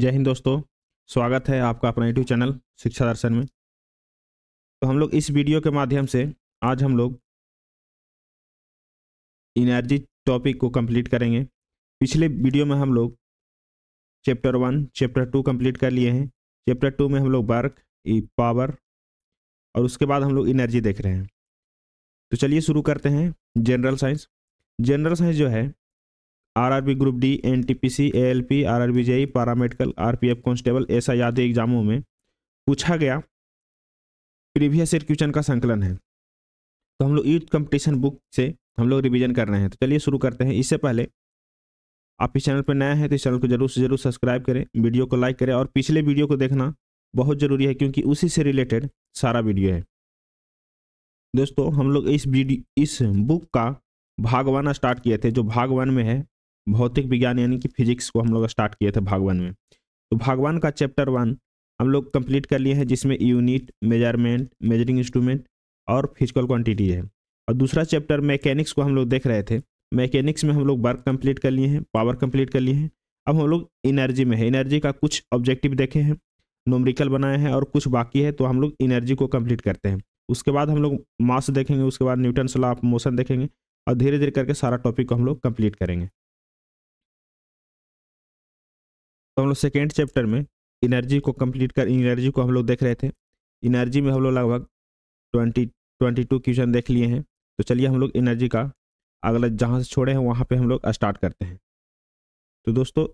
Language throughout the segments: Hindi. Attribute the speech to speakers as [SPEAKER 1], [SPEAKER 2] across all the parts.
[SPEAKER 1] जय हिंद दोस्तों स्वागत है आपका अपना यूट्यूब चैनल शिक्षा दर्शन में तो हम लोग इस वीडियो के माध्यम से आज हम लोग इनर्जी टॉपिक को कंप्लीट करेंगे पिछले वीडियो में हम लोग chapter one chapter two complete कर लिए हैं चैप्टर टू में हम लोग वर्क पावर और उसके बाद हम लोग इनर्जी देख रहे हैं तो चलिए शुरू करते हैं जनरल साइंस जनरल साइंस जो है RRB group D NTPC ALP RRB JE paramedical RPF constable ऐसा याद एग्जामों में पूछा गया प्रीवियस ईयर क्वेश्चन का संकलन है तो हम लोग यूथ कंपटीशन बुक से हम लोग रिविजन कर रहे हैं तो चलिए शुरू करते हैं इससे पहले आप इस चैनल पर नया हैं तो इस चैनल को जरूर से जरूर सब्सक्राइब करें वीडियो को लाइक करें और पिछले वीडियो को देखना बहुत ज़रूरी है क्योंकि उसी से रिलेटेड सारा वीडियो है दोस्तों हम लोग इस वीडियो इस बुक का भाग वन स्टार्ट किए थे जो भाग वन में है भौतिक विज्ञान यानी कि फिजिक्स को हम लोग स्टार्ट किए थे भागवान में तो भागवान का चैप्टर वन हम लोग कंप्लीट कर लिए हैं जिसमें यूनिट मेजरमेंट मेजरिंग इंस्ट्रूमेंट और फिजिकल क्वांटिटीज है और दूसरा चैप्टर मैकेनिक्स को हम लोग देख रहे थे मैकेनिक्स में हम लोग वर्क कंप्लीट कर लिए हैं पावर कंप्लीट कर लिए हैं अब हम लोग इनर्जी में है एनर्जी का कुछ ऑब्जेक्टिव देखे हैं नोमरिकल बनाए हैं और कुछ बाकी है तो हम लोग इनर्जी को कम्प्लीट करते हैं उसके बाद हम लोग मास देखेंगे उसके बाद न्यूटन सलाफ मोशन देखेंगे और धीरे धीरे करके सारा टॉपिक को हम लोग कम्प्लीट करेंगे तो हम लोग सेकेंड चैप्टर में इनर्जी को कंप्लीट कर इनर्जी को हम लोग देख रहे थे इनर्जी में हम लोग लगभग ट्वेंटी ट्वेंटी टू क्वेश्चन देख लिए हैं तो चलिए हम लोग एनर्जी का अगला जहाँ से छोड़े हैं वहाँ पे हम लोग स्टार्ट करते हैं तो दोस्तों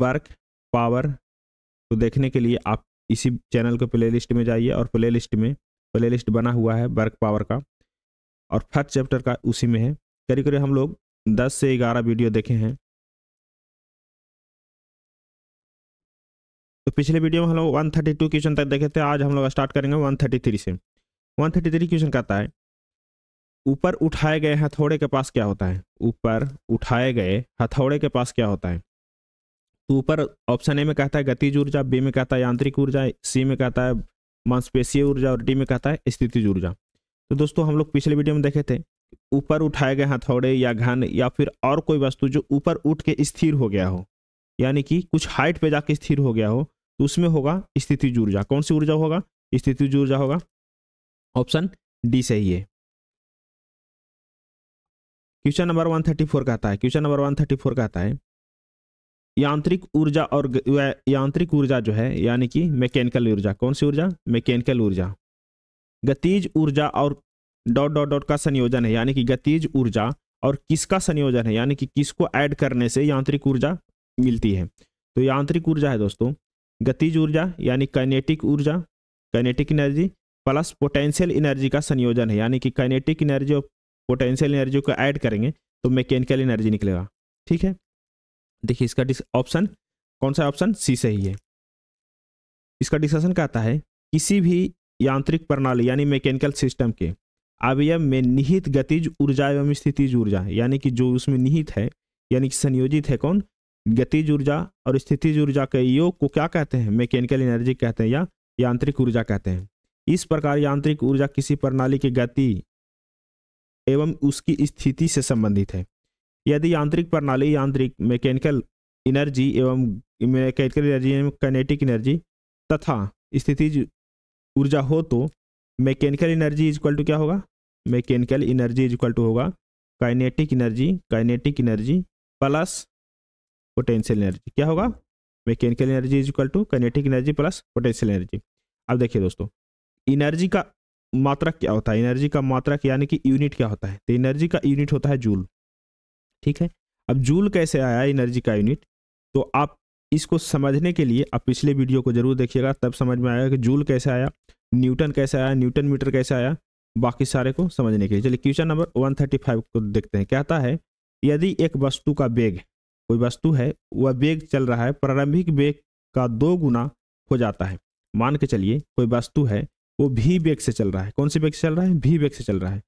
[SPEAKER 1] वर्क पावर तो देखने के लिए आप इसी चैनल को प्ले लिस्ट में जाइए और प्ले लिस्ट में प्ले लिस्ट बना हुआ है वर्क पावर का और फर्स्ट चैप्टर का उसी में है करीब करीब हम लोग दस से ग्यारह वीडियो देखे हैं तो पिछले वीडियो में हम लोग वन थर्टी टू क्वेश्चन तक देखे थे आज हम लोग स्टार्ट करेंगे वन थर्टी थ्री से वन थर्टी थ्री क्वेश्चन कहता है ऊपर उठाए गए हथौड़े के पास क्या होता है ऊपर उठाए गए हथौड़े के पास क्या होता है तो ऊपर ऑप्शन ए में कहता है गतिज ऊर्जा बी में कहता है यांत्रिक ऊर्जा सी में कहता है मांसपेशीय ऊर्जा और डी में कहता है स्थिति ऊर्जा तो दोस्तों हम लोग पिछले वीडियो में देखे थे ऊपर उठाए गए हथौड़े या घन या फिर और कोई वस्तु जो ऊपर उठ के स्थिर हो गया हो यानी कि कुछ हाइट पे जाके स्थिर हो गया हो तो उसमें होगा स्थिति ऊर्जा कौन सी ऊर्जा होगा स्थिति ऊर्जा होगा ऑप्शन डी सही है question number one thirty four कहता है question number one thirty four कहता है यांत्रिक ऊर्जा और यांत्रिक ऊर्जा जो है यानी कि मैकेनिकल ऊर्जा कौन सी ऊर्जा मैकेनिकल ऊर्जा गतिज ऊर्जा और डॉट डॉट डॉट का संयोजन है यानी कि गतिज ऊर्जा और किसका संयोजन है यानी कि किसको ऐड करने से यांत्रिक ऊर्जा मिलती है तो यांत्रिक ऊर्जा है दोस्तों गतिज ऊर्जा यानी काइनेटिक ऊर्जा kinetic energy plus potential energy का संयोजन है यानी कि काइनेटिक एनर्जी और पोटेंशियल एनर्जी को ऐड करेंगे तो मैकेनिकल एनर्जी निकलेगा ठीक है देखिए इसका ऑप्शन कौन सा ऑप्शन सी सही है इसका डिस्कशन कहता है किसी भी यांत्रिक प्रणाली यानी मैकेनिकल सिस्टम के अवयव में निहित गतिज ऊर्जा एवं स्थितिज ऊर्जा यानी कि जो उसमें निहित है यानी कि संयोजित है कौन गतिज ऊर्जा और स्थिति ऊर्जा के योग को क्या कहते हैं मैकेनिकल एनर्जी कहते हैं या यांत्रिक ऊर्जा कहते हैं इस प्रकार यांत्रिक ऊर्जा किसी प्रणाली की गति एवं उसकी स्थिति से संबंधित है यदि यांत्रिक प्रणाली यांत्रिक मैकेनिकल एनर्जी एवं मैकेनिकल एनर्जी एवं एनर्जी तथा स्थिति ऊर्जा हो तो mechanical energy is equal to क्या होगा mechanical energy is equal to होगा kinetic energy kinetic energy plus potential energy क्या होगा mechanical energy is equal to kinetic energy plus potential energy अब देखिए दोस्तों एनर्जी का मात्रक क्या होता है एनर्जी का मात्रक यानी कि यूनिट क्या होता है तो एनर्जी का यूनिट होता है जूल ठीक है अब जूल कैसे आया एनर्जी का यूनिट तो आप इसको समझने के लिए आप पिछले वीडियो को जरूर देखिएगा तब समझ में आएगा कि जूल कैसे आया न्यूटन कैसे आया न्यूटन मीटर कैसे आया बाकी सारे को समझने के लिए चलिए क्वेश्चन नंबर 135 को देखते हैं कहता है यदि एक वस्तु का वेग कोई वस्तु है वह वेग चल रहा है प्रारंभिक वेग का दो गुना हो जाता है मान के चलिए कोई वस्तु है वो भी वेग से चल रहा है कौन से वेग से चल रहा है भी वेग से चल रहा है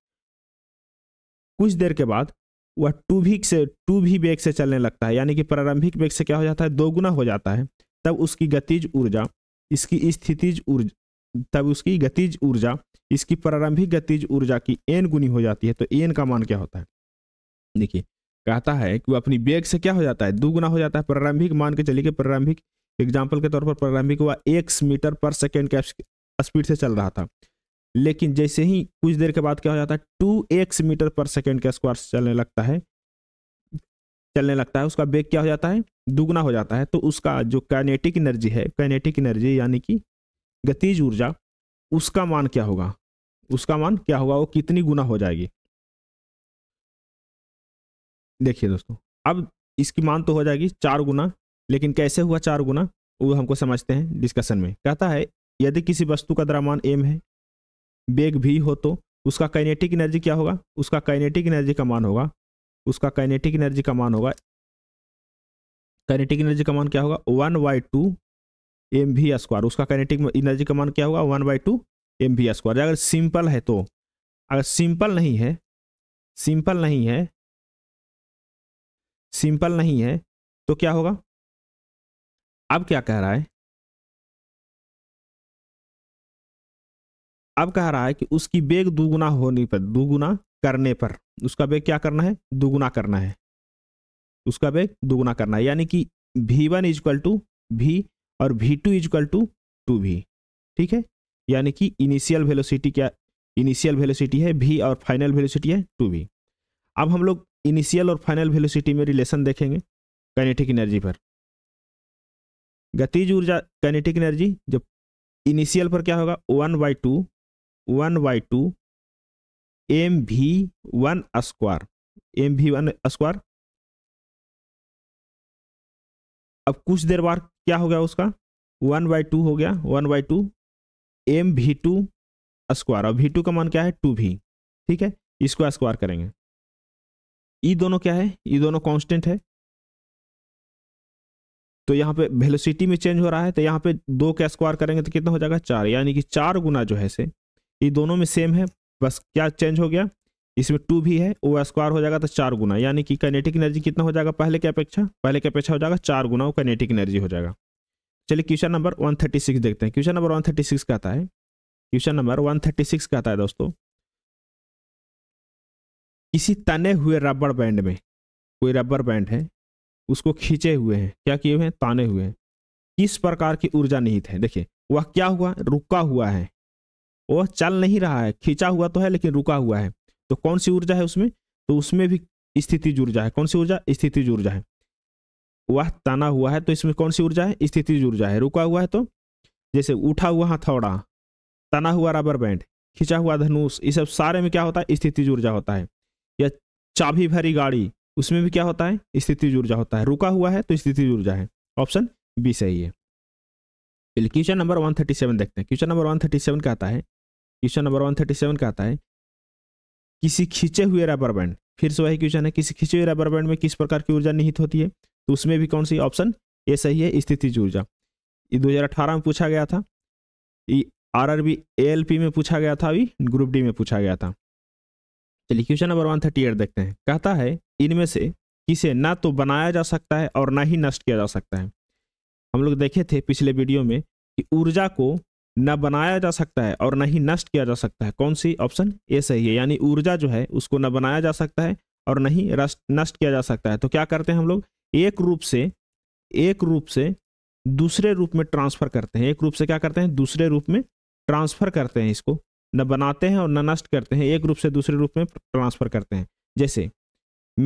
[SPEAKER 1] कुछ देर के बाद वह टू भी से टू भी वेग से चलने लगता है यानी कि प्रारंभिक वेग से क्या हो जाता है दो गुना हो जाता है तब उसकी गतिज ऊर्जा इसकी स्थितिज ऊर्जा तब उसकी गतिज ऊर्जा इसकी प्रारंभिक गतिज ऊर्जा की एन गुनी हो जाती है तो एन का मान क्या होता है देखिए कहता है कि वो अपनी बेग से क्या हो जाता है दुगुना हो जाता है प्रारंभिक मान के चलिए कि प्रारंभिक एग्जाम्पल के तौर पर प्रारंभिक हुआ एक मीटर पर सेकेंड के स्पीड से चल रहा था लेकिन जैसे ही कुछ देर के बाद क्या हो जाता है two x metre per second के स्क्वायर से चलने लगता है चलने लगता है उसका बेग क्या हो जाता है दुगना हो जाता है तो उसका जो काइनेटिक एनर्जी है काइनेटिक एनर्जी यानी कि गतिज ऊर्जा उसका मान क्या होगा उसका मान क्या होगा वो कितनी गुना हो जाएगी देखिए दोस्तों अब इसकी मान तो हो जाएगी चार गुना लेकिन कैसे हुआ चार गुना वो हमको समझते हैं डिस्कशन में कहता है यदि किसी वस्तु का द्रव्यमान एम है बेग भी हो तो उसका काइनेटिक एनर्जी क्या होगा उसका काइनेटिक एनर्जी का मान होगा उसका काइनेटिक एनर्जी का मान होगा काइनेटिक एनर्जी का मान क्या होगा one by two m v square उसका काइनेटिक एनर्जी का मान क्या होगा one by two m v square अगर सिंपल है तो अगर सिंपल नहीं है सिंपल नहीं है सिंपल नहीं है तो क्या होगा अब क्या कह रहा है अब कह रहा है कि उसकी बेग दुगुना होने पर दुगुना करने पर उसका बेग क्या करना है दुगुना करना है उसका बेग दुगुना करना है यानी कि भी वन इजक्वल टू भी और v to equal to two भी ठीक है यानी कि इनिशियल वेलोसिटी क्या इनिशियल वेलोसिटी है भी और फाइनल वेलोसिटी है टू भी अब हम लोग इनिशियल और फाइनल वेलोसिटी में रिलेशन देखेंगे काइनेटिक एनर्जी पर गतिज ऊर्जा काइनेटिक एनर्जी जब इनिशियल पर क्या होगा one by two one by two m v one square m v one square अब कुछ देर बाद क्या हो गया उसका वन बाई टू हो गया one by two m v two square और भी टू का मान क्या है टू भी ठीक है इसको स्क्वायर करेंगे ई दोनों क्या है ई दोनों कांस्टेंट है तो यहाँ पे वेलोसिटी में चेंज हो रहा है तो यहाँ पे दो का स्क्वायर करेंगे तो कितना हो जाएगा चार यानी कि चार गुना जो है से ये दोनों में सेम है बस क्या चेंज हो गया इसमें टू भी है वो स्क्वायर हो जाएगा तो चार गुना यानी कि कैनेटिक एनर्जी कितना हो जाएगा पहले की अपेक्षा पहले की अपेक्षा हो जाएगा चार गुना वो कैनेटिक एनर्जी हो जाएगा चलिए क्वेश्चन नंबर वन देखते हैं क्वेश्चन नंबर 136 कहता है क्वेश्चन नंबर 136 कहता है दोस्तों किसी तने हुए रबर बैंड में कोई रबर बैंड है उसको खींचे हुए हैं क्या किए हुए हैं ताने हुए हैं किस प्रकार की ऊर्जा निहित है देखिए वह क्या हुआ रुका हुआ है वह चल नहीं रहा है खींचा हुआ तो है लेकिन रुका हुआ है तो कौन सी ऊर्जा है उसमें तो उसमें भी स्थिति ऊर्जा है कौन सी ऊर्जा स्थिति ऊर्जा है वह ताना हुआ है तो इसमें कौन सी ऊर्जा है स्थिति ऊर्जा है रुका हुआ है तो जैसे उठा हुआ हथौड़ा तना हुआ रबर बैंड खींचा हुआ धनुष ये सब सारे में क्या होता है स्थिति ऊर्जा होता है चाबी भरी गाड़ी उसमें भी क्या होता है स्थिति ऊर्जा होता है रुका हुआ है तो स्थिति ऊर्जा है ऑप्शन बी सही है चलिए क्वेश्चन नंबर 137 देखते हैं क्वेश्चन नंबर 137 कहता है क्वेश्चन नंबर 137 कहता है किसी खींचे हुए रबर बैंड फिर से वही क्वेश्चन है किसी खींचे हुए रबर बैंड में किस प्रकार की ऊर्जा निहित होती है तो उसमें भी कौन सी ऑप्शन ये सही है स्थिति ऊर्जा ये अठारह में पूछा गया था R R B A L P में पूछा गया था अभी ग्रुप डी में पूछा गया था चलिए question number one thirty eight देखते हैं कहता है इनमें से किसे ना तो बनाया जा सकता है और ना ही नष्ट किया जा सकता है हम लोग देखे थे पिछले वीडियो में कि ऊर्जा को ना बनाया जा सकता है और ना ही नष्ट किया जा सकता है कौन सी ऑप्शन ए सही है यानी ऊर्जा जो है उसको ना बनाया जा सकता है और ना ही नष्ट किया जा सकता है तो क्या करते हैं हम लोग एक रूप से एक रूप से दूसरे रूप में ट्रांसफर करते हैं एक रूप से क्या करते हैं दूसरे रूप में ट्रांसफर करते हैं इसको न बनाते हैं और न नष्ट करते हैं एक रूप से दूसरे रूप में ट्रांसफ़र करते हैं जैसे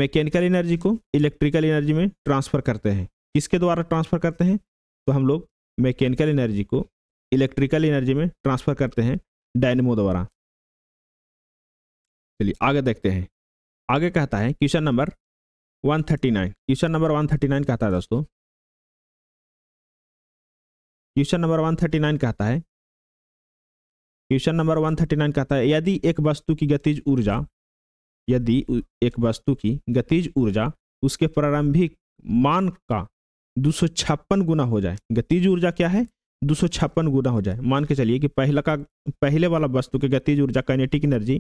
[SPEAKER 1] मैकेनिकल एनर्जी को इलेक्ट्रिकल एनर्जी में ट्रांसफ़र करते हैं किसके द्वारा ट्रांसफ़र करते हैं तो हम लोग मैकेनिकल एनर्जी को इलेक्ट्रिकल एनर्जी में ट्रांसफ़र करते हैं डायनेमो द्वारा चलिए आगे देखते हैं आगे कहता है क्वेश्चन नंबर 139 क्वेश्चन नंबर 139 कहता है दोस्तों क्वेश्चन नंबर 139 कहता है क्वेश्चन नंबर 139 कहता है यदि एक वस्तु की गतिज ऊर्जा यदि एक वस्तु की गतिज ऊर्जा उसके प्रारंभिक मान का दो गुना हो जाए गतिज ऊर्जा क्या है दो गुना हो जाए मान के चलिए कि पहला का पहले वाला वस्तु के गतिज ऊर्जा kinetic energy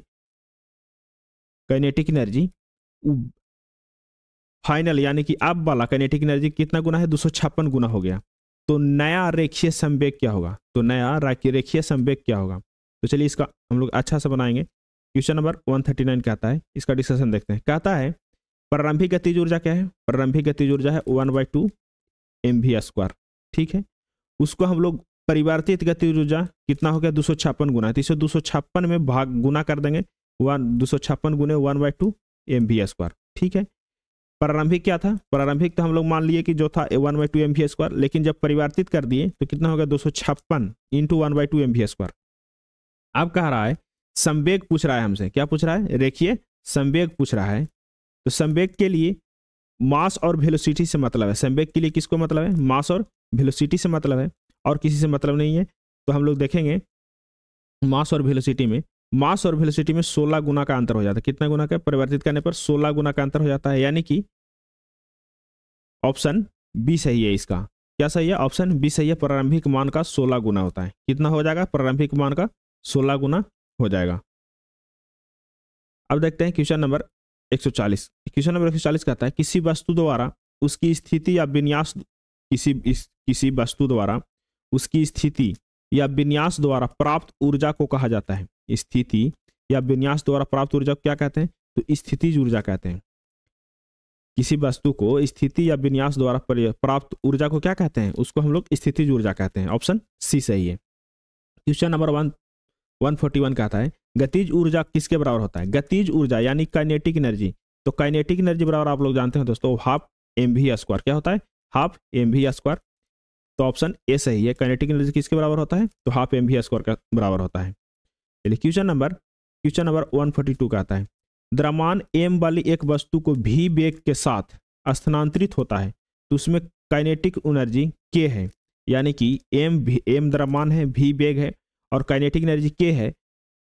[SPEAKER 1] kinetic energy final यानी कि अब वाला काइनेटिक एनर्जी कितना गुना है दो गुना हो गया तो नया रेखीय संवेग क्या होगा तो नया रेखीय संवेग क्या होगा तो चलिए इसका हम लोग अच्छा सा बनाएंगे क्वेश्चन नंबर 139 नाइन कहता है इसका डिस्कशन देखते हैं कहता है प्रारंभिक गतिज ऊर्जा क्या है प्रारंभिक गतिज ऊर्जा है one by two m we square ठीक है उसको हम लोग परिवर्तित गतिज ऊर्जा कितना हो गया दो सौ छप्पन गुना तो इसे दो सौ छप्पन में भाग गुना कर देंगे वन दो सौ छप्पन गुने one by two m we square ठीक है प्रारंभिक क्या था प्रारंभिक तो हम लोग मान लिए कि जो था one by two m we square लेकिन जब परिवर्तित कर दिए तो कितना हो गया दो सौ छप्पन into one by two m we square अब कह रहा है संवेग पूछ रहा है हमसे क्या पूछ रहा है देखिए संवेग पूछ रहा है तो संवेग के लिए मास और वेलोसिटी से मतलब है संवेग के लिए किसको मतलब है मास और वेलोसिटी से मतलब है और किसी से मतलब नहीं है तो हम लोग देखेंगे मास और वेलोसिटी में मास और वेलोसिटी में 16 गुना का अंतर हो जाता है कितना गुना का परिवर्तित करने पर 16 गुना का अंतर हो जाता है यानी कि ऑप्शन बी सही है इसका क्या सही है ऑप्शन बी सही है प्रारंभिक मान का सोलह गुना होता है कितना हो जाएगा प्रारंभिक मान का सोलह गुना हो जाएगा अब देखते हैं क्वेश्चन नंबर 140 क्वेश्चन नंबर 140 कहता है किसी वस्तु द्वारा उसकी स्थिति या विन्यास किसी इस, किसी वस्तु द्वारा उसकी स्थिति या विन्यास द्वारा प्राप्त ऊर्जा को कहा जाता है स्थिति या विन्यास द्वारा प्राप्त ऊर्जा को क्या कहते हैं तो स्थिति ऊर्जा कहते हैं किसी वस्तु को स्थिति या विन्यास द्वारा प्राप्त ऊर्जा को क्या कहते हैं उसको हम लोग स्थिति ऊर्जा कहते हैं ऑप्शन सी सही है क्वेश्चन नंबर वन 141 कहता है गतिज ऊर्जा किसके बराबर होता है गतिज ऊर्जा यानी काइनेटिक एनर्जी तो काइनेटिक एनर्जी बराबर आप लोग जानते हैं दोस्तों हाफ एम भी स्क्वायर क्या होता है हाफ एम भी स्क्वायर तो ऑप्शन ए सही है काइनेटिक एनर्जी किसके बराबर होता है तो हाफ एम भी स्क्वायर का बराबर होता है चलिए क्वेश्चन नंबर क्वेश्चन नंबर 142 का आता है द्रमान एम वाली एक वस्तु को भी वेग के साथ स्थानांतरित होता है तो उसमें काइनेटिक एनर्जी के है यानी कि एम एम द्रमान है भी वेग है और काइनेटिक एनर्जी के है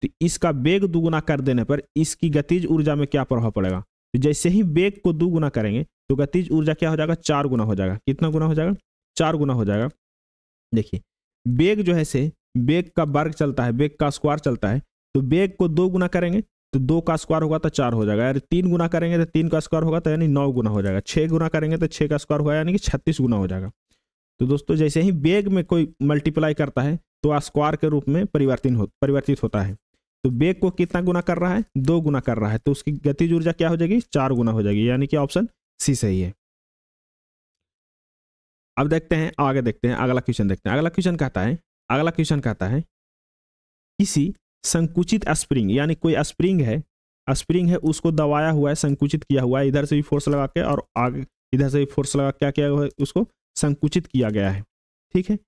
[SPEAKER 1] तो इसका वेग दुगुना कर देने पर इसकी गतिज ऊर्जा में क्या प्रभाव पड़ेगा तो जैसे ही वेग को दुगुना करेंगे तो गतिज ऊर्जा क्या हो जाएगा चार गुना हो जाएगा कितना गुना हो जाएगा चार गुना हो जाएगा देखिए वेग जो है से वेग का वर्ग चलता है वेग का स्क्वायर चलता है तो वेग को दो गुना करेंगे तो दो का स्क्वायर होगा तो चार हो जाएगा यानी तीन गुना करेंगे तो तीन का स्क्वायर होगा तो यानी नौ गुना हो जाएगा छः गुना करेंगे तो छः का स्क्वायर होगा यानी कि छत्तीस गुना हो जाएगा तो दोस्तों जैसे ही वेग में कोई मल्टीप्लाई करता है तो स्क्वायर के रूप में परिवर्तित हो परिवर्तित होता है तो बेग को कितना गुना कर रहा है दो गुना कर रहा है तो उसकी गतिज ऊर्जा क्या हो जाएगी चार गुना हो जाएगी यानी कि ऑप्शन सी सही है अब देखते हैं आगे देखते हैं अगला क्वेश्चन देखते हैं अगला क्वेश्चन कहता है अगला क्वेश्चन कहता है किसी संकुचित स्प्रिंग यानी कोई स्प्रिंग है स्प्रिंग है उसको दबाया हुआ है संकुचित किया हुआ है इधर से भी फोर्स लगा के और आगे इधर से भी फोर्स लगा क्या किया हुआ है उसको संकुचित किया गया है ठीक है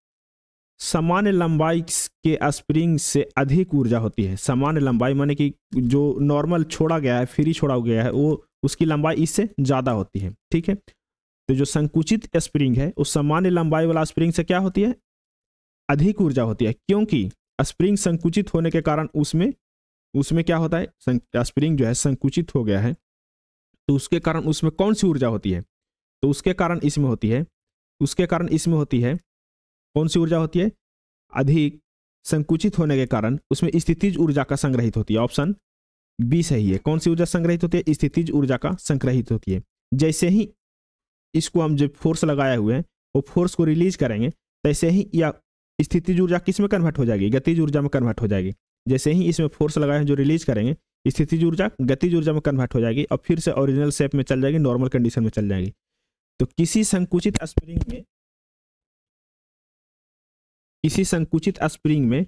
[SPEAKER 1] सामान्य लंबाई के स्प्रिंग से अधिक ऊर्जा होती है सामान्य लंबाई माने कि जो नॉर्मल छोड़ा गया है फ्री छोड़ा गया है वो उसकी लंबाई इससे ज़्यादा होती है ठीक है तो जो संकुचित स्प्रिंग है उस सामान्य लंबाई वाला स्प्रिंग से क्या होती है अधिक ऊर्जा होती है क्योंकि स्प्रिंग संकुचित होने के कारण उसमें उसमें क्या होता है स्प्रिंग जो है संकुचित हो गया है तो उसके कारण उसमें कौन सी ऊर्जा होती है तो उसके कारण इसमें होती है उसके कारण इसमें होती है कौन सी ऊर्जा होती है अधिक संकुचित होने के कारण उसमें स्थितिज ऊर्जा का संग्रहित होती है ऑप्शन बी सही है कौन सी ऊर्जा संग्रहित होती है स्थितिज ऊर्जा का संग्रहित होती है जैसे ही इसको हम जो फोर्स लगाए हुए हैं वो फोर्स को रिलीज करेंगे तैसे ही या स्थितिज ऊर्जा किस में कन्वर्ट हो जाएगी गतिज ऊर्जा में कन्वर्ट हो जाएगी जैसे ही इसमें फोर्स लगाए हैं जो रिलीज करेंगे स्थितिज ऊर्जा गतिज ऊर्जा में कन्वर्ट हो जाएगी और फिर से ओरिजिनल शेप में चल जाएगी नॉर्मल कंडीशन में चल जाएगी तो किसी संकुचित स्प्रिंग में किसी संकुचित स्प्रिंग में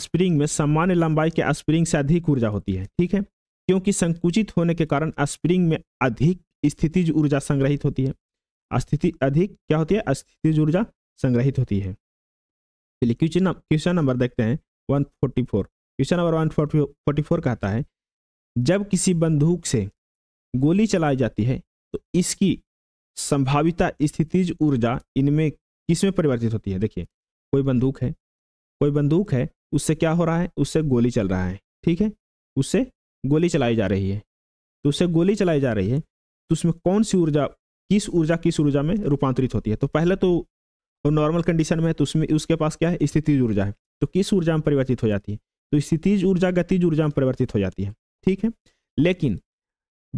[SPEAKER 1] स्प्रिंग में सामान्य लंबाई के स्प्रिंग से अधिक ऊर्जा होती है ठीक है क्योंकि संकुचित होने के कारण स्प्रिंग में अधिक स्थितिज ऊर्जा संग्रहित होती है स्थिति अधिक क्या होती है स्थितिज ऊर्जा संग्रहित होती है चलिए क्वेश्चन क्वेश्चन नंबर देखते हैं 144 क्वेश्चन नंबर 144 कहता है जब किसी बंदूक से गोली चलाई जाती है तो इसकी संभाविता स्थितिज ऊर्जा इनमें किस में परिवर्तित होती है देखिए कोई बंदूक है कोई बंदूक है उससे क्या हो रहा है उससे गोली चल रहा है ठीक है उससे गोली चलाई जा रही है तो उससे गोली चलाई जा रही है तो उसमें कौन सी ऊर्जा किस ऊर्जा किस ऊर्जा में रूपांतरित होती है तो पहले तो नॉर्मल कंडीशन में तो उसमें उसके पास क्या है स्थितिज ऊर्जा है तो किस ऊर्जा में परिवर्तित हो जाती है तो स्थितिज ऊर्जा गतिज ऊर्जा में परिवर्तित हो जाती है ठीक है लेकिन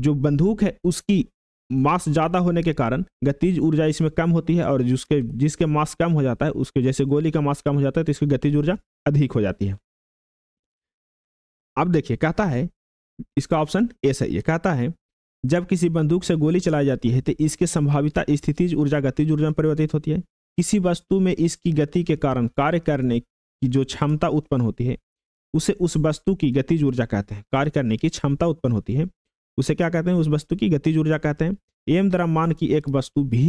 [SPEAKER 1] जो बंदूक है उसकी मास ज़्यादा होने के कारण गतिज ऊर्जा इसमें कम होती है और जिसके जिसके मास कम हो जाता है उसके जैसे गोली का मास कम हो जाता है तो इसकी गतिज ऊर्जा अधिक हो जाती है अब देखिए कहता है इसका ऑप्शन ए सही है कहता है जब किसी बंदूक से गोली चलाई जाती है तो इसके संभाविता स्थितिज ऊर्जा गतिज ऊर्जा में परिवर्तित होती है किसी वस्तु में इसकी गति के कारण कार्य करने की जो क्षमता उत्पन्न होती है उसे उस वस्तु की गतिज ऊर्जा कहते हैं कार्य करने की क्षमता उत्पन्न होती है उसे क्या कहते हैं उस वस्तु की गतिज ऊर्जा कहते हैं एम द्रव्यमान की एक वस्तु भी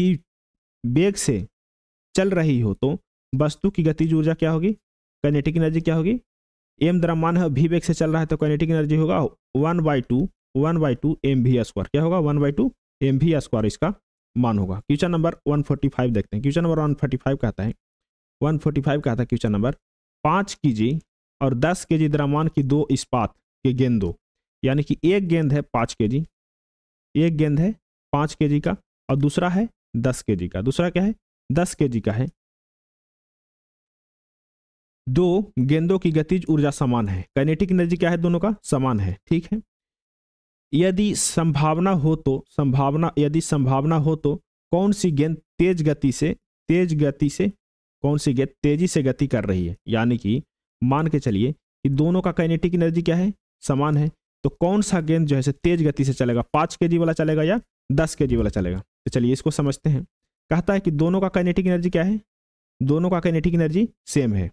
[SPEAKER 1] वेग से चल रही हो तो वस्तु की गतिज ऊर्जा क्या होगी कैनेटिक एनर्जी क्या होगी एम द्रव्यमान है भी वेग से चल रहा है तो कैनेटिक एनर्जी होगा one by two one by two m v square क्या होगा one by two m v square इसका मान होगा question number one forty five देखते हैं question number one forty five कहता है वन फोर्टी फाइव कहता है क्वेश्चन नंबर पाँच के जी और दस के जी द्रव्यमान की दो इस्पात के गेंदों यानी कि एक गेंद है पाँच के जी एक गेंद है पाँच के जी का और दूसरा है दस के जी का दूसरा क्या है दस के जी का है दो गेंदों की गतिज ऊर्जा समान है काइनेटिक एनर्जी क्या है दोनों का समान है ठीक है यदि संभावना हो तो संभावना यदि संभावना हो तो कौन सी गेंद तेज गति से तेज गति से कौन सी गेंद तेजी से गति कर रही है यानी कि मान के चलिए कि दोनों का काइनेटिक एनर्जी क्या है समान है तो कौन सा गेंद जो है से तेज गति से चलेगा पाँच के वाला चलेगा या दस के वाला चलेगा तो चलिए इसको समझते हैं कहता है कि दोनों का कैनेटिक एनर्जी क्या है दोनों का कैनेटिक एनर्जी सेम है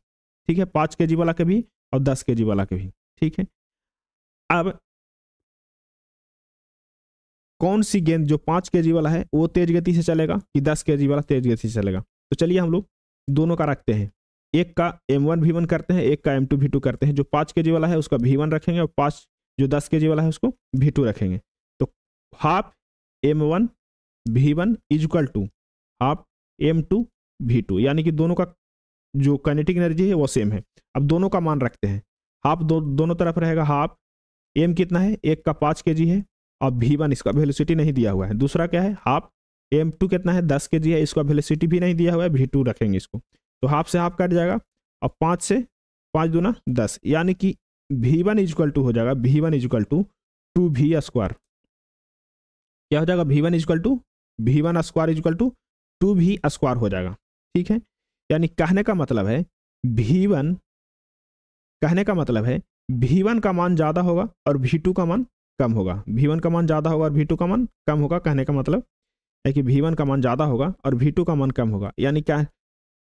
[SPEAKER 1] ठीक है पाँच के वाला के भी और दस के वाला के भी ठीक है अब कौन सी गेंद जो पाँच के वाला है वो तेज गति से चलेगा कि दस के वाला तेज गति से चलेगा तो चलिए हम लोग दोनों का रखते हैं एक का एम वन वन करते हैं एक का एम टू टू करते हैं जो पाँच के वाला है उसका भी वन रखेंगे और पाँच जो दस के वाला है उसको वी टू रखेंगे तो half m one v one is equal to half m two v two यानी कि दोनों का जो कनेटिक एनर्जी है वो सेम है अब दोनों का मान रखते हैं हाफ दो, दोनों तरफ रहेगा हाफ एम कितना है एक का पाँच के है और वी वन इसका वेलोसिटी नहीं दिया हुआ है दूसरा क्या है हाफ एम टू कितना है दस के है इसका वेलोसिटी भी नहीं दिया हुआ है वी टू रखेंगे इसको तो हाफ से हाफ कट जाएगा और पाँच से पाँच दूना दस यानी कि भी वन इजक्ल टू हो जाएगा v one is equal to two भी स्क्वायर क्या हो जाएगा v one is equal to v one square is equal to two भी स्क्वायर हो जाएगा ठीक है यानी कहने का मतलब है भी वन कहने का मतलब है भी वन का मान ज़्यादा होगा और भी टू का मान कम होगा भी वन का मान ज़्यादा होगा और भी टू का मान कम होगा कहने का मतलब है कि भी वन का मान ज़्यादा होगा और भी टू का मान कम होगा यानी क्या है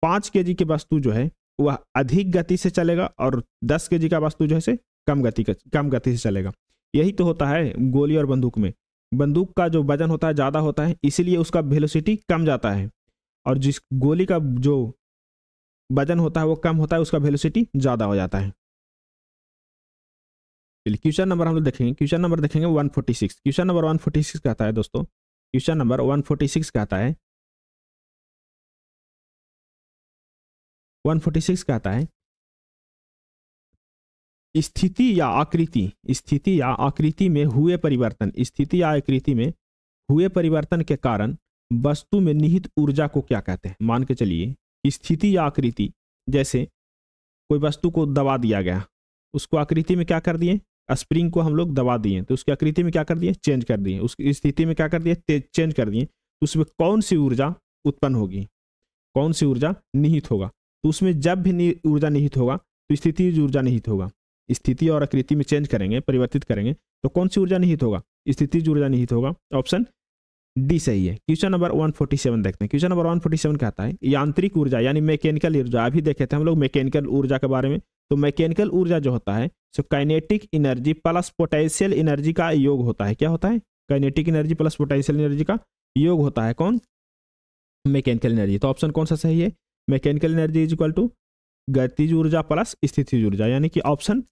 [SPEAKER 1] पाँच के जी की वस्तु जो है वह अधिक गति से चलेगा और दस के का वस्तु जो है कम गति का कम गति से चलेगा यही तो होता है गोली और बंदूक में बंदूक का जो वजन होता है ज़्यादा होता है इसीलिए उसका वेलोसिटी कम जाता है और जिस गोली का जो वजन होता है वो कम होता है उसका वेलोसिटी ज़्यादा हो जाता है चलिए क्वेश्चन नंबर हम लोग देखेंगे क्वेश्चन नंबर देखेंगे 146 क्वेश्चन नंबर 146 कहता है दोस्तों क्वेश्चन नंबर 146 कहता है 146 का है स्थिति या आकृति स्थिति या आकृति में हुए परिवर्तन स्थिति या आकृति में हुए परिवर्तन के कारण वस्तु में निहित ऊर्जा को क्या कहते हैं मान के चलिए स्थिति या आकृति जैसे कोई वस्तु को दबा दिया गया उसको आकृति में क्या कर दिए स्प्रिंग को हम लोग दबा दिए तो उसकी आकृति में क्या कर दिए चेंज कर दिए उसकी स्थिति में क्या कर दिए चेंज कर दिए तो उसमें कौन सी ऊर्जा उत्पन्न होगी कौन सी ऊर्जा निहित होगा तो उसमें जब भी ऊर्जा निहित होगा तो स्थिति ऊर्जा निहित होगा स्थिति और आकृति में चेंज करेंगे परिवर्तित करेंगे तो कौन सी ऊर्जा निहित होगा स्थिति ऊर्जा निहित होगा ऑप्शन डी सही है क्वेश्चन नंबर 147 देखते हैं क्वेश्चन नंबर 147 कहता है यांत्रिक ऊर्जा यानी मैकेनिकल ऊर्जा अभी देखे थे हम लोग मैकेनिकल ऊर्जा के बारे में तो मैकेनिकल ऊर्जा जो होता है सो kinetic energy plus potential energy का योग होता है क्या होता है kinetic energy plus potential energy का योग होता है कौन मैकेनिकल एनर्जी तो ऑप्शन कौन सा सही है mechanical energy is equal to गतिज ऊर्जा प्लस स्थितिज ऊर्जा यानी कि ऑप्शन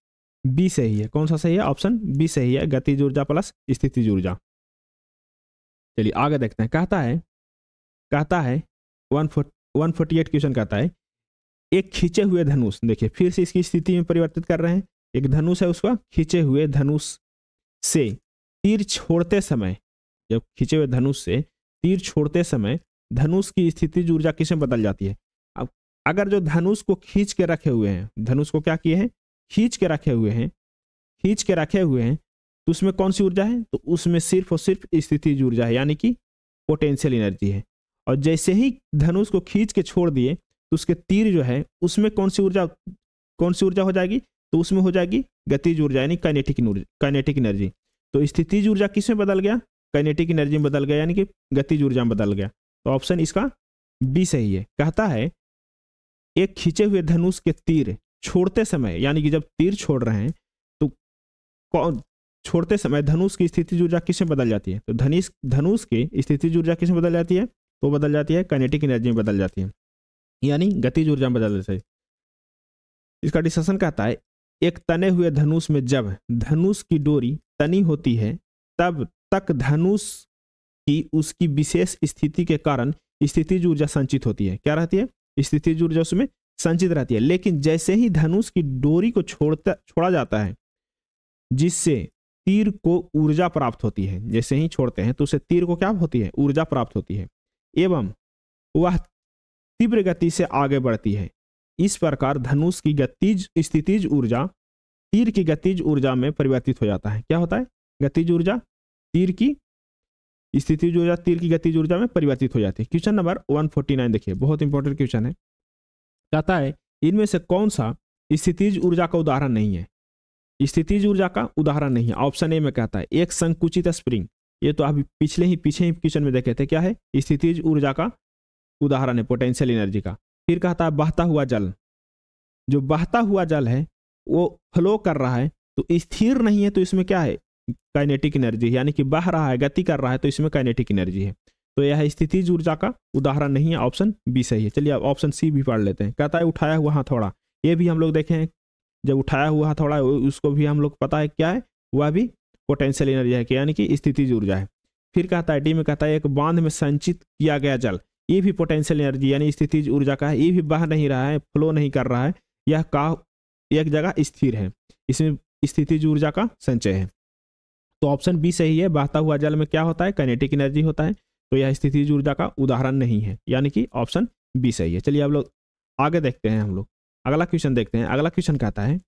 [SPEAKER 1] बी सही है कौन सा सही है ऑप्शन बी सही है गतिज ऊर्जा प्लस स्थितिज ऊर्जा चलिए आगे देखते हैं कहता है कहता है one one forty eight question कहता है एक खींचे हुए धनुष देखिए फिर से इसकी स्थिति में परिवर्तित कर रहे हैं एक धनुष है उसका खींचे हुए धनुष से तीर छोड़ते समय जब खींचे हुए धनुष से तीर छोड़ते समय धनुष की स्थिति ऊर्जा किसमें बदल जाती है अगर जो धनुष को खींच के रखे हुए हैं धनुष को क्या किए हैं खींच के रखे हुए हैं खींच के रखे हुए हैं तो उसमें कौन सी ऊर्जा है तो उसमें सिर्फ और सिर्फ स्थिति ऊर्जा है यानी कि पोटेंशियल एनर्जी है और जैसे ही धनुष को खींच के छोड़ दिए तो उसके तीर जो है उसमें कौन सी ऊर्जा कौन सी ऊर्जा हो जाएगी तो उसमें हो जाएगी गतिज ऊर्जा यानी काइनेटिक काइनेटिक एनर्जी तो स्थिति ऊर्जा किस में बदल गया काइनेटिक एनर्जी में बदल गया यानी कि गतिज ऊर्जा में बदल गया तो ऑप्शन इसका बी सही है कहता है एक खींचे हुए धनुष के तीर छोड़ते समय यानी कि जब तीर छोड़ रहे हैं तो कौन छोड़ते समय धनुष की स्थिति ऊर्जा किसमें बदल जाती है तो धनुष धनुष की स्थिति ऊर्जा किसमें बदल जाती है तो बदल जाती है कनेटिक एनर्जी में बदल जाती है यानी गतिज ऊर्जा में बदल जाती है इसका डिस्कशन कहता है एक तने हुए धनुष में जब धनुष की डोरी तनी होती है तब तक धनुष की उसकी विशेष स्थिति के कारण स्थिति ऊर्जा संचित होती है क्या रहती है स्थिति जो ऊर्जा उसमें संचित रहती है लेकिन जैसे ही धनुष की डोरी को छोड़ता छोड़ा जाता है जिससे तीर को ऊर्जा प्राप्त होती है जैसे ही छोड़ते हैं तो उसे तीर को क्या होती है ऊर्जा प्राप्त होती है एवं वह तीव्र गति से आगे बढ़ती है इस प्रकार धनुष की गतिज स्थितिज ऊर्जा तीर की गतिज ऊर्जा में परिवर्तित हो जाता है क्या होता है गतिज ऊर्जा तीर की स्थिति ऊर्जा तीर की गतिज ऊर्जा में परिवर्तित हो जाती है क्वेश्चन नंबर 149 देखिए बहुत इंपॉर्टेंट क्वेश्चन है कहता है इनमें से कौन सा स्थितिज ऊर्जा का उदाहरण नहीं है स्थितिज ऊर्जा का उदाहरण नहीं है ऑप्शन ए में कहता है एक संकुचित स्प्रिंग ये तो अभी पिछले ही पीछे ही क्वेश्चन में देखे थे क्या है स्थितिज ऊर्जा का उदाहरण है पोटेंशियल एनर्जी का फिर कहता है बहता हुआ जल जो बहता हुआ जल है वो फ्लो कर रहा है तो स्थिर नहीं है तो इसमें क्या है काइनेटिक एनर्जी यानी कि बह रहा है गति कर रहा है तो इसमें काइनेटिक एनर्जी है तो यह स्थिति ऊर्जा का उदाहरण नहीं है ऑप्शन बी सही है चलिए अब ऑप्शन सी भी पढ़ लेते हैं कहता है उठाया हुआ हथौड़ा ये भी हम लोग देखें जब उठाया हुआ हथौड़ा उसको भी हम लोग पता है क्या है वह भी पोटेंशियल एनर्जी है यानी कि स्थिति ऊर्जा है फिर कहता है डी में कहता है एक बांध में संचित किया गया जल ये भी पोटेंशियल एनर्जी यानी स्थिति ऊर्जा का है ये भी बह नहीं रहा है फ्लो नहीं कर रहा है यह का एक जगह स्थिर है इसमें स्थिति ऊर्जा का संचय है तो ऑप्शन बी सही है बहता हुआ जल में क्या होता है कनेटिक एनर्जी होता है तो यह स्थिति ऊर्जा का उदाहरण नहीं है यानी कि ऑप्शन बी सही है चलिए आप लोग आगे देखते हैं हम लोग अगला क्वेश्चन देखते हैं अगला क्वेश्चन कहता है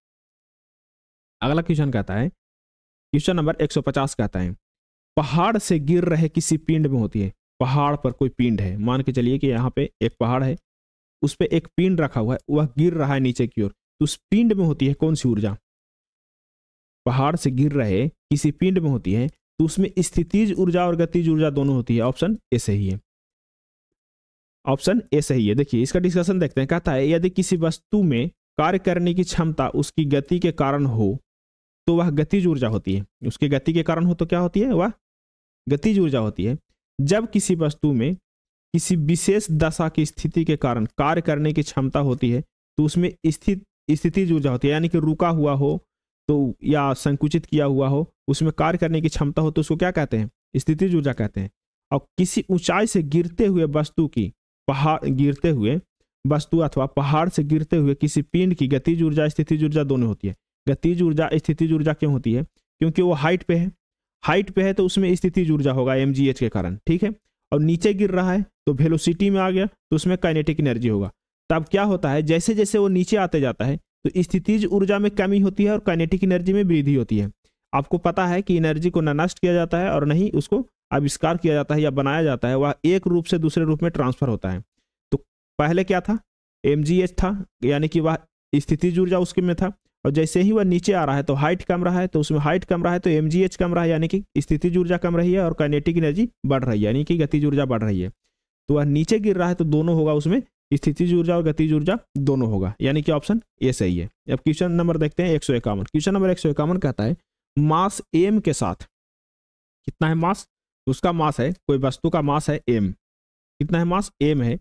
[SPEAKER 1] अगला क्वेश्चन कहता है क्वेश्चन नंबर 150 कहता है पहाड़ से गिर रहे किसी पिंड में होती है पहाड़ पर कोई पिंड है मान के चलिए कि यहाँ पे एक पहाड़ है उस पर एक पिंड रखा हुआ है वह गिर रहा है नीचे की ओर तो उस पिंड में होती है कौन सी ऊर्जा पहाड़ से गिर रहे किसी पिंड में होती है तो उसमें स्थितिज ऊर्जा और गतिज ऊर्जा दोनों होती है ऑप्शन ए सही है ऑप्शन ए सही है देखिए इसका डिस्कशन देखते हैं कहता है यदि किसी वस्तु में कार्य करने की क्षमता उसकी गति के कारण हो तो वह गतिज ऊर्जा होती है उसके गति के कारण हो तो क्या होती है वह गतिज ऊर्जा होती है जब किसी वस्तु में किसी विशेष दशा की स्थिति के कारण कार्य करने की क्षमता होती है तो उसमें स्थित स्थिति ऊर्जा होती है यानी कि रुका हुआ हो तो या संकुचित किया हुआ हो उसमें कार्य करने की क्षमता हो तो उसको क्या कहते हैं स्थिति ऊर्जा कहते हैं और किसी ऊंचाई से गिरते हुए वस्तु की पहाड़ गिरते हुए वस्तु अथवा पहाड़ से गिरते हुए किसी पिंड की गतिज ऊर्जा स्थिति ऊर्जा दोनों होती है गतिज ऊर्जा स्थिति ऊर्जा क्यों होती है क्योंकि वो हाइट पे है हाइट पे है तो उसमें स्थिति ऊर्जा होगा एम के कारण ठीक है और नीचे गिर रहा है तो वेलोसिटी में आ गया तो उसमें काइनेटिक एनर्जी होगा तब क्या होता है जैसे जैसे वो नीचे आते जाता है तो स्थितिज ऊर्जा में कमी होती है और काइनेटिक एनर्जी में वृद्धि होती है आपको पता है कि एनर्जी को न नष्ट किया जाता है और नहीं उसको आविष्कार किया जाता है या बनाया जाता है वह एक रूप से दूसरे रूप में ट्रांसफर होता है तो पहले क्या था एम था यानी कि वह स्थितिज ऊर्जा उसके में था और जैसे ही वह नीचे आ रहा है तो हाइट कम रहा है तो उसमें हाइट कम रहा है तो एम कम रहा है यानी कि स्थितिज ऊर्जा कम रही है और काइनेटिक एनर्जी बढ़ रही है यानी कि गतिज ऊर्जा बढ़ रही है तो वह नीचे गिर रहा है तो दोनों होगा उसमें स्थितिज ऊर्जा और गतिज ऊर्जा दोनों होगा यानी कि ऑप्शन ए सही है अब क्वेश्चन नंबर देखते हैं एक सौ इक्यावन क्वेश्चन नंबर एक सौ इक्यावन कहता है मास एम के साथ कितना है मास उसका मास है कोई वस्तु का मास है एम कितना है मास एम है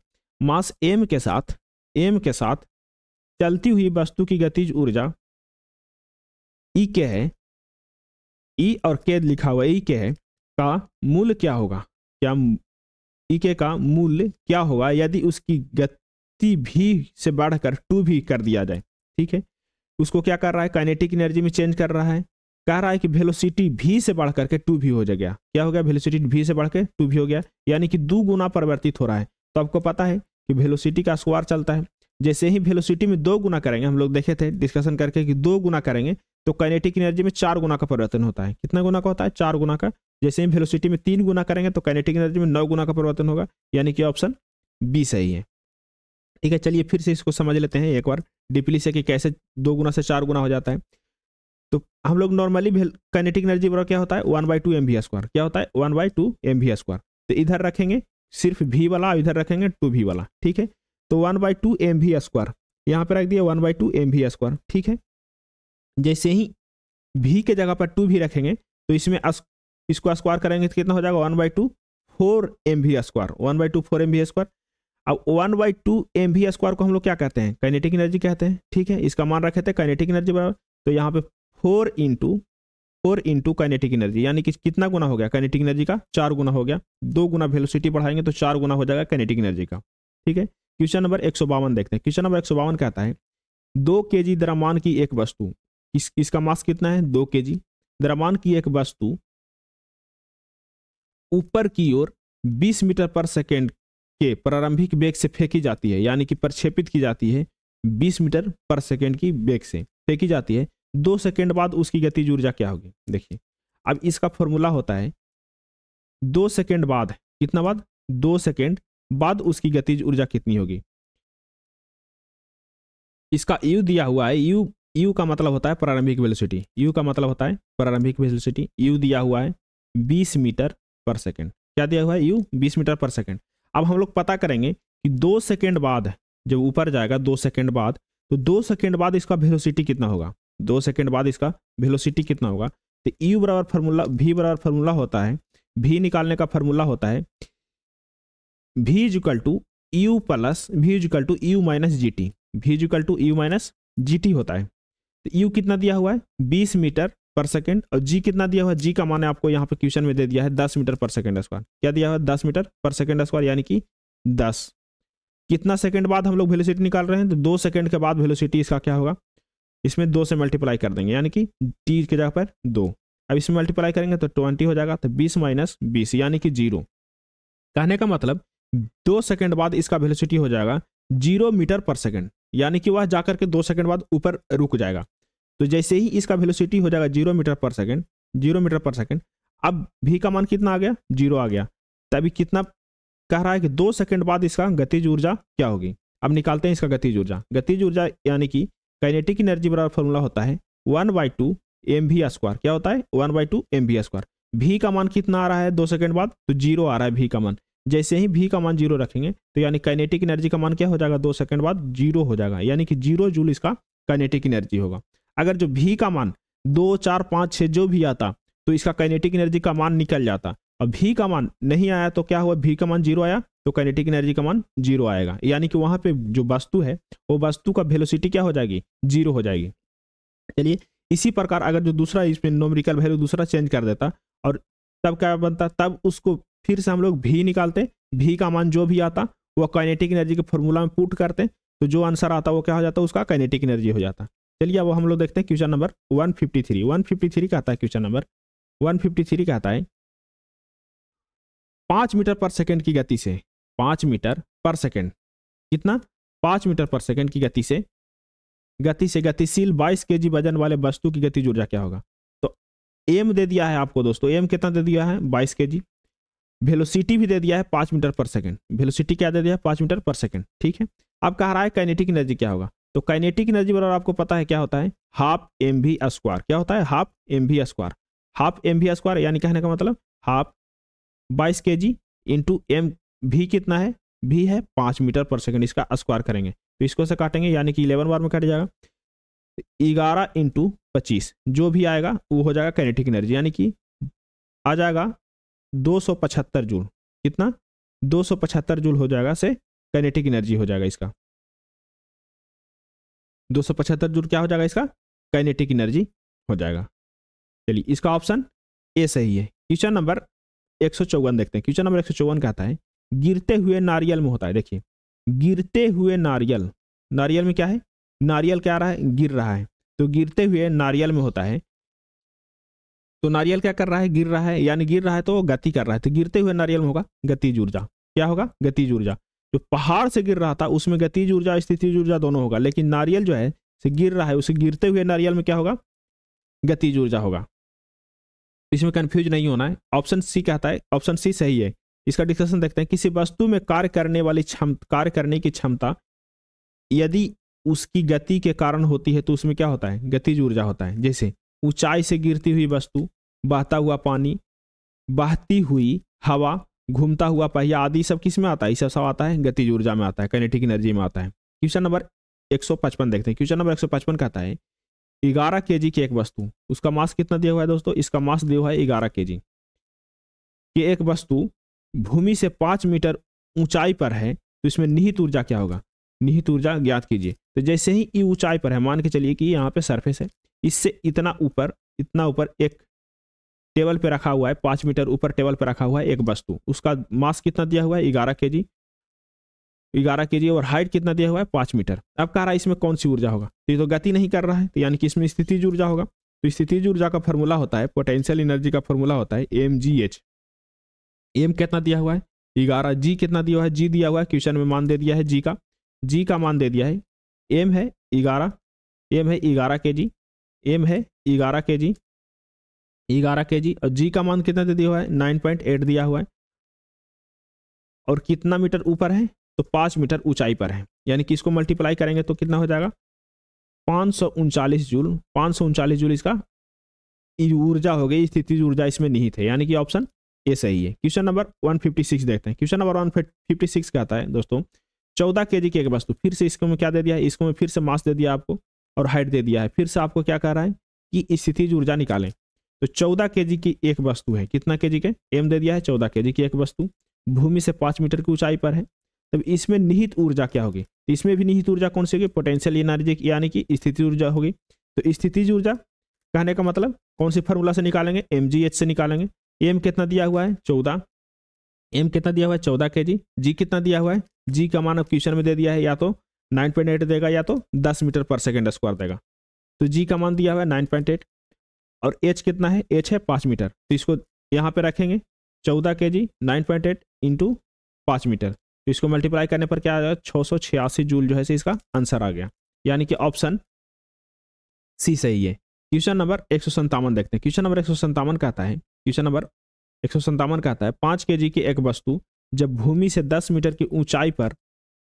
[SPEAKER 1] मास एम के साथ एम के साथ चलती हुई वस्तु की गतिज ऊर्जा ई e के है ई e और के लिखा हुआ ई e के है का मूल्य क्या होगा क्या ई के का मूल्य क्या होगा यदि उसकी गत थ्री भी से बढ़कर टू भी कर दिया जाए ठीक है उसको क्या कर रहा है काइनेटिक एनर्जी में चेंज कर रहा है कह रहा है कि वेलोसिटी भी से बढ़ करके टू भी हो गया क्या हो गया वेलोसिटी भी से बढ़ के टू भी हो गया यानी कि दो गुना परिवर्तित हो रहा है तो आपको पता है कि वेलोसिटी का स्क्वायर चलता है जैसे ही वेलोसिटी में दो गुना करेंगे हम लोग देखे थे डिस्कशन करके कि दो गुना करेंगे तो काइनेटिक एनर्जी में चार गुना का परिवर्तन होता है कितना गुना का होता है चार गुना का जैसे ही वेलोसिटी में तीन गुना करेंगे तो काइनेटिक एनर्जी में नौ गुना का परिवर्तन होगा यानी कि ऑप्शन बी सही है ठीक है चलिए फिर से इसको समझ लेते हैं एक बार डिप्ली से कि कैसे दो गुना से चार गुना हो जाता है तो हम लोग नॉर्मली कनेटिक एनर्जी बराबर क्या होता है one by two m square क्या होता है one by two m v square तो इधर रखेंगे सिर्फ भी वाला इधर रखेंगे टू भी वाला ठीक है तो one by two m v square यहाँ पर रख दिया one by two m v square ठीक है जैसे ही भी के जगह पर टू भी रखेंगे तो इसमें इसको स्क्वायर करेंगे तो कितना हो जाएगा one by two four m v square one by two four m v square अब one by two m we square को हम लोग क्या कहते हैं काइनेटिक एनर्जी कहते हैं ठीक है इसका मान रखे थे काइनेटिक एनर्जी बराबर तो यहाँ पे four into four into kinetic energy यानी कि कितना गुना हो गया काइनेटिक एनर्जी का चार गुना हो गया दो गुना वेलोसिटी बढ़ाएंगे तो चार गुना हो जाएगा काइनेटिक एनर्जी का ठीक है क्वेश्चन नंबर एक देखते हैं क्वेश्चन नंबर एक कहता है दो के जी द्रमान की एक वस्तु इस, इसका मास कितना है दो के जी द्रमान की एक वस्तु ऊपर की ओर 20 मीटर पर सेकेंड के प्रारंभिक बेग से फेंकी जाती है यानी कि प्रक्षेपित की जाती है 20 मीटर पर सेकेंड की बेग से फेंकी जाती है दो सेकेंड बाद उसकी गतिज ऊर्जा क्या होगी देखिए अब इसका फॉर्मूला होता है दो सेकेंड बाद कितना बाद दो सेकेंड बाद उसकी गतिज ऊर्जा कितनी होगी इसका यू दिया हुआ है यू यू का मतलब होता है प्रारंभिक वेलोसिटी यू का मतलब होता है प्रारंभिक वेलोसिटी यू दिया हुआ है 20 मीटर पर सेकेंड क्या दिया हुआ है यू 20 मीटर पर सेकेंड अब हम लोग पता करेंगे कि दो सेकेंड बाद जब ऊपर जाएगा दो सेकेंड बाद तो दो सेकेंड बाद इसका वेलोसिटी कितना होगा दो सेकेंड बाद इसका वेलोसिटी कितना होगा तो यू e बराबर फार्मूला भी बराबर फार्मूला होता है भी निकालने का फार्मूला होता है v is equal to u plus v is equal to u minus g t v is equal to u minus g t होता है तो यू कितना दिया हुआ है बीस मीटर पर सेकेंड और जी कितना दिया हुआ है जी का मान आपको यहाँ पे क्वेश्चन में दे दिया है दस मीटर पर सेकेंड स्क्वायर क्या दिया हुआ है दस मीटर पर सेकेंड स्क्वायर यानी कि दस कितना सेकेंड बाद हम लोग वेलोसिटी निकाल रहे हैं तो दो सेकेंड के बाद वेलोसिटी इसका क्या होगा इसमें दो से मल्टीप्लाई कर देंगे यानी कि टी की जगह पर दो अब इसमें मल्टीप्लाई करेंगे तो ट्वेंटी हो जाएगा तो बीस माइनस बीस यानी कि जीरो कहने का मतलब दो सेकेंड बाद इसका वेलोसिटी हो जाएगा जीरो मीटर पर सेकेंड यानी कि वह जाकर के दो सेकेंड बाद ऊपर रुक जाएगा तो जैसे ही इसका वेलोसिटी हो जाएगा zero metre per second zero metre per second अब भी का मान कितना आ गया जीरो आ गया तभी कितना कह रहा है कि दो सेकेंड बाद इसका गतिज ऊर्जा क्या होगी अब निकालते हैं इसका गतिज ऊर्जा गतिज ऊर्जा यानी कि काइनेटिक एनर्जी बराबर फॉर्मूला होता है one by two m v square क्या होता है one by two m v square v का मान कितना आ रहा है दो सेकंड बाद तो जीरो आ रहा है भी का मान जैसे ही भी का मान जीरो रखेंगे तो यानी काइनेटिक एनर्जी का मान क्या हो जाएगा दो सेकंड बाद जीरो हो जाएगा यानी कि जीरो जूल इसका काइनेटिक एनर्जी होगा अगर जो भी का मान दो चार पाँच छः जो भी आता तो इसका काइनेटिक एनर्जी का मान निकल जाता और भी का मान नहीं आया तो क्या हुआ भी का मान जीरो आया तो काइनेटिक एनर्जी का मान जीरो आएगा यानी कि वहाँ पे जो वस्तु है वो वस्तु का वेलोसिटी क्या हो जाएगी जीरो हो जाएगी चलिए इसी प्रकार अगर जो दूसरा इसमें नोमरिकल वैल्यू दूसरा चेंज कर देता और तब क्या बनता तब उसको फिर से हम लोग भी निकालते भी का मान जो भी आता वो काइनेटिक एनर्जी के फॉर्मूला में पुट करते तो जो आंसर आता वो क्या हो जाता उसका काइनेटिक एनर्जी हो जाता चलिए अब हम लोग देखते हैं क्वेश्चन नंबर 153 153 का आता है क्वेश्चन नंबर 153 का आता है पांच मीटर पर सेकेंड की गति से पांच मीटर पर सेकेंड कितना पांच मीटर पर सेकेंड की गति से गति से गतिशील 22 जी वजन वाले वस्तु की गति ऊर्जा क्या होगा तो एम दे दिया है आपको दोस्तों एम कितना दे दिया है के जी वेलोसिटी भी दे दिया है पांच मीटर पर सेकेंड वेलोसिटी क्या दे दिया है पांच मीटर पर सेकेंड ठीक है अब कह रहा है काइनेटिक एनर्जी क्या होगा तो काइनेटिक एनर्जी बराबर आपको पता है क्या होता है हाफ एम भी स्क्वायर क्या होता है half m v square half m v square यानी कहने का मतलब हाफ बाईस के जी इंटू एम भी कितना है भी है पाँच मीटर पर सेकेंड इसका स्क्वायर करेंगे तो इसको से काटेंगे यानी कि इलेवन बार में कट जाएगा ग्यारह इंटू पच्चीस जो भी आएगा वो हो जाएगा कैनेटिक एनर्जी यानी कि आ जाएगा दो सौ पचहत्तर जूल कितना दो सौ पचहत्तर जूल हो जाएगा से कैनेटिक एनर्जी हो जाएगा इसका दो सौ पचहत्तर जूल क्या हो जाएगा इसका काइनेटिक एनर्जी हो जाएगा चलिए इसका ऑप्शन ए सही है क्वेश्चन नंबर एक सौ चौवन देखते हैं क्वेश्चन नंबर एक सौ चौवन कहता है गिरते हुए नारियल में होता है देखिए गिरते हुए नारियल नारियल में क्या है नारियल क्या रहा है गिर रहा है तो गिरते हुए नारियल में होता है तो नारियल क्या कर रहा है गिर रहा है यानी गिर रहा है तो गति कर रहा है तो गिरते हुए नारियल में होगा गतिज ऊर्जा क्या होगा गतिज ऊर्जा जो पहाड़ से गिर रहा था उसमें गतिज ऊर्जा स्थिति ऊर्जा दोनों होगा लेकिन नारियल जो है से गिर रहा है उसे गिरते हुए नारियल में क्या होगा गतिज ऊर्जा होगा इसमें कन्फ्यूज नहीं होना है ऑप्शन सी कहता है ऑप्शन सी सही है इसका डिस्कशन देखते हैं किसी वस्तु में कार्य करने वाली क्षम कार्य करने की क्षमता यदि उसकी गति के कारण होती है तो उसमें क्या होता है गतिज ऊर्जा होता है जैसे ऊंचाई से गिरती हुई वस्तु बहता हुआ पानी बहती हुई हवा घूमता हुआ पहिया आदि सब किस में आता है इस सब सब आता है गतिज ऊर्जा में आता है कनेटिक एनर्जी में आता है क्वेश्चन नंबर 155 देखते हैं क्वेश्चन नंबर 155 कहता है ग्यारह के जी की एक वस्तु उसका मास कितना दिया हुआ है दोस्तों इसका मास दिया हुआ है ग्यारह के जी की एक वस्तु भूमि से पाँच मीटर ऊंचाई पर है तो इसमें निहित ऊर्जा क्या होगा निहित ऊर्जा ज्ञात कीजिए तो जैसे ही ये ऊंचाई पर है मान के चलिए कि यहाँ पे सरफेस है इससे इतना ऊपर इतना ऊपर एक टेबल पे रखा हुआ है पाँच मीटर ऊपर टेबल पे रखा हुआ है एक वस्तु उसका मास कितना दिया हुआ है ग्यारह के जी ग्यारह के जी और हाइट कितना दिया हुआ है पाँच मीटर अब कह रहा है इसमें कौन सी ऊर्जा होगा तो ये तो गति नहीं कर रहा है तो यानी कि इसमें स्थिति ऊर्जा होगा तो स्थिति ऊर्जा का फॉर्मूला होता है पोटेंशियल एनर्जी का फॉर्मूला होता है एम जी एच एम कितना दिया हुआ है ग्यारह जी कितना दिया हुआ है जी दिया हुआ है क्वेश्चन में मान दे दिया है जी का जी का मान दे दिया है एम है ग्यारह एम है ग्यारह के जी एम है ग्यारह के जी ग्यारह के जी और जी का मान कितना दे दिया हुआ है नाइन पॉइंट एट दिया हुआ है और कितना मीटर ऊपर है तो पाँच मीटर ऊंचाई पर है यानी कि इसको मल्टीप्लाई करेंगे तो कितना हो जाएगा पाँच सौ उनचालीस जूल पाँच सौ उनचालीस जूल इसका ऊर्जा हो गई स्थिति ऊर्जा इसमें नहीं थे यानी कि ऑप्शन ये सही है क्वेश्चन नंबर सिक्स देखते हैं क्वेश्चन नंबर सिक्स कहता है दोस्तों चौदह के की एक वस्तु फिर से इसको में क्या दे दिया है इसको में फिर से मास दे दिया आपको और हाइट दे दिया है फिर से आपको क्या कह रहा है कि स्थिति ऊर्जा निकालें तो चौदह के की एक वस्तु है कितना के के एम दे दिया है चौदह के की एक वस्तु भूमि से पाँच मीटर की ऊंचाई पर है तब इसमें निहित ऊर्जा क्या होगी तो इसमें भी निहित ऊर्जा कौन सी होगी पोटेंशियल एनर्जी यानी कि स्थिति ऊर्जा होगी तो स्थिति ऊर्जा कहने का मतलब कौन सी फार्मूला से निकालेंगे एम से निकालेंगे एम कितना दिया हुआ है चौदह एम कितना दिया हुआ है चौदह के जी जी कितना दिया हुआ है जी का मान क्वेश्चन में दे दिया है या तो नाइन पॉइंट एट देगा या तो दस मीटर पर सेकेंड स्क्वायर देगा तो जी का मान दिया हुआ है नाइन पॉइंट एट और एच कितना है एच है पाँच मीटर तो इसको यहाँ पे रखेंगे चौदह K G nine point eight into पाँच मीटर तो इसको मल्टीप्लाई करने पर क्या आ जाएगा छः सौ छियासी जूल जो है से इसका आंसर आ गया यानी कि ऑप्शन सी सही है क्वेश्चन नंबर एक सौ संतावन देखते हैं क्वेश्चन नंबर एक सौ का कहता है क्वेश्चन नंबर एक सौ का कहता है पाँच के जी की एक वस्तु जब भूमि से दस मीटर की ऊंचाई पर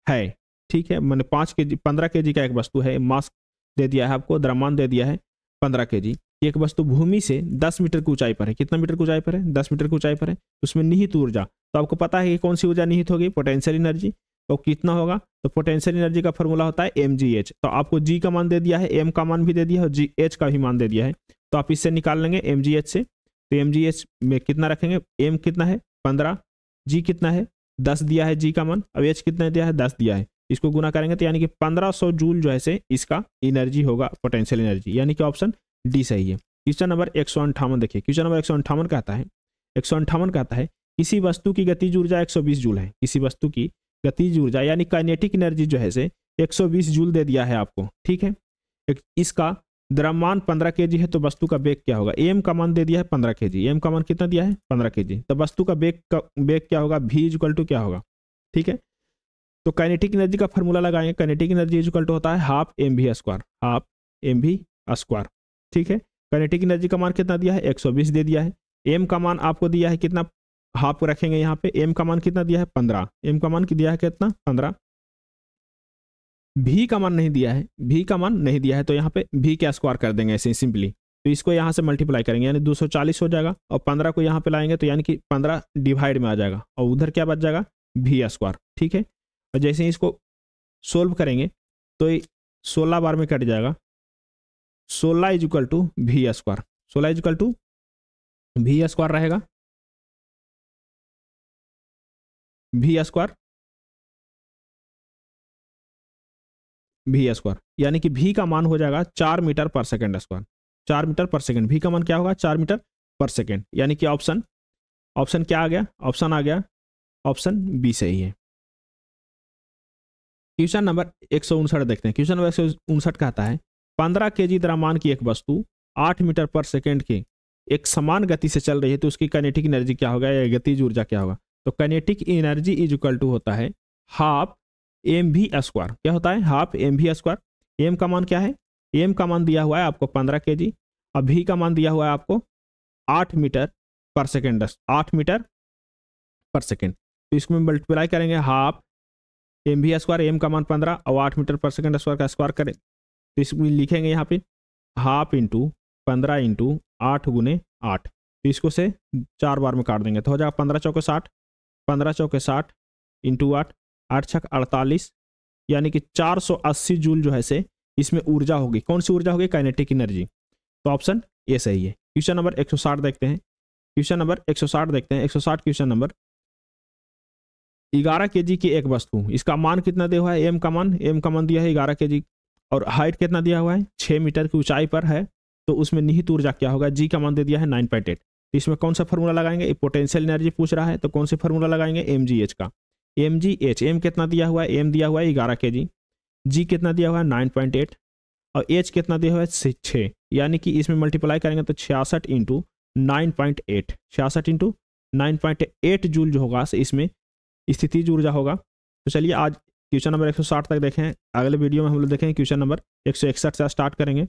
[SPEAKER 1] है ठीक है मैंने पाँच के जी पंद्रह के जी का एक वस्तु है मास्क दे दिया है आपको द्रमान दे दिया है पंद्रह के जी एक वस्तु तो भूमि से 10 मीटर की ऊंचाई पर है कितना मीटर की ऊंचाई पर है 10 मीटर की ऊंचाई पर है उसमें निहित ऊर्जा तो आपको पता है कि कौन सी ऊर्जा निहित होगी पोटेंशियल एनर्जी और तो कितना होगा तो पोटेंशियल एनर्जी का फॉर्मूला होता है एम तो आपको जी का मान दे दिया है एम का मान भी दे दिया है और जी एच का भी मान दे दिया है तो आप इससे निकाल लेंगे एम से तो एम में कितना रखेंगे एम कितना है पंद्रह जी कितना है दस दिया है जी का मान अब एच कितना दिया है दस दिया है इसको गुना करेंगे तो यानी कि 1500 जूल जो है से इसका एनर्जी होगा पोटेंशियल एनर्जी यानी कि ऑप्शन डी सही है क्वेश्चन नंबर एक सौ अंठावन देखिए क्वेश्चन नंबर एक सौ अंठावन कहता है एक सौ अंठावन कहता है किसी वस्तु की गतिज ऊर्जा 120 जूल है किसी वस्तु की गतिज ऊर्जा यानी काइनेटिक एनर्जी जो है से 120 जूल दे दिया है आपको ठीक है इसका द्रव्यमान 15 केजी है तो वस्तु का वेग क्या होगा एम का मान दे दिया है 15 केजी एम का मान कितना दिया है 15 केजी तो वस्तु का वेग का वेग क्या होगा भी इजकल टू क्या होगा ठीक है तो काइनेटिक एनर्जी का फॉर्मूला लगाएंगे काइनेटिक एनर्जी इजकल टू होता है half m v square half m v square ठीक है कनेटिक एनर्जी का मान कितना दिया है 120 दे दिया है एम का मान आपको दिया है कितना हाफ रखेंगे यहाँ पे एम का मान कितना दिया है 15 एम का मान दिया है कितना पंद्रह भी का मान नहीं दिया है भी का मान नहीं दिया है तो यहाँ पे भी क्या स्क्वायर कर देंगे ऐसे सिंपली तो इसको यहाँ से मल्टीप्लाई करेंगे यानी 240 हो जाएगा और 15 को यहाँ पे लाएंगे तो यानी कि 15 डिवाइड में आ जाएगा और उधर क्या बच जाएगा भी स्क्वायर ठीक है और जैसे ही इसको सोल्व करेंगे तो सोलह बार में कट जाएगा सोलह इज इक्वल टू भी स्क्वायर सोलह इज इक्वल टू भी स्क्वायर रहेगा भी स्क्वायर भी स्क्वायर यानी कि भी का मान हो जाएगा चार मीटर पर सेकेंड स्क्वायर चार मीटर पर सेकेंड भी का मान क्या होगा चार मीटर पर सेकेंड यानी कि ऑप्शन ऑप्शन क्या आ गया ऑप्शन आ गया ऑप्शन बी सही है क्वेश्चन नंबर एक सौ उनसठ देखते हैं क्वेश्चन नंबर एक कहता है पंद्रह के जी द्रमान की एक वस्तु आठ मीटर पर सेकेंड की एक समान गति से चल रही है तो उसकी कनेटिक एनर्जी क्या होगा या गतिज ऊर्जा क्या होगा तो kinetic energy is equal to होता है हाफ एम वी स्क्वायर क्या होता है half M we square M का मान क्या है एम का मान दिया हुआ है आपको पंद्रह के जी और भी का मान दिया हुआ है आपको आठ मीटर पर सेकेंड आठ मीटर पर सेकेंड तो इसमें मल्टीप्लाई करेंगे half M we square M का मान पंद्रह और आठ मीटर पर सेकेंड स्क्वायर का स्क्वायर करें तो इसमें लिखेंगे यहाँ पे हाफ इंटू पंद्रह इंटू आठ गुने आठ तो इसको से चार बार में काट देंगे तो हो जाएगा पंद्रह चौके साठ पंद्रह चौके साठ इंटू आठ आठ छक अड़तालीस यानी कि चार सौ अस्सी जूल जो है से इसमें ऊर्जा होगी कौन सी ऊर्जा होगी काइनेटिक एनर्जी तो ऑप्शन ए सही है क्वेश्चन नंबर एक सौ साठ देखते हैं क्वेश्चन नंबर एक सौ साठ देखते हैं एक सौ साठ क्वेश्चन नंबर ग्यारह के जी की एक वस्तु इसका मान कितना दिया हुआ है एम का मान एम का मान दिया है ग्यारह के जी और हाइट कितना दिया हुआ है छः मीटर की ऊंचाई पर है तो उसमें निहित ऊर्जा क्या होगा जी का मान दे दिया है नाइन पॉइंट एट तो इसमें कौन सा फॉर्मूला लगाएंगे पोटेंशियल एनर्जी पूछ रहा है तो कौन सा फॉर्मूला लगाएंगे एम जी एच का एम जी एच एम कितना दिया हुआ है एम दिया हुआ है ग्यारह के जी जी कितना दिया हुआ है नाइन पॉइंट एट और एच कितना दिया हुआ है छः यानी कि इसमें मल्टीप्लाई करेंगे तो छियासठ इंटू नाइन पॉइंट एट छियासठ into nine point eight joule जो होगा इसमें स्थिति ऊर्जा होगा तो चलिए आज क्वेश्चन नंबर 160 तक देखें अगले वीडियो में हम लोग देखेंगे क्वेश्चन नंबर एक से स्टार्ट करेंगे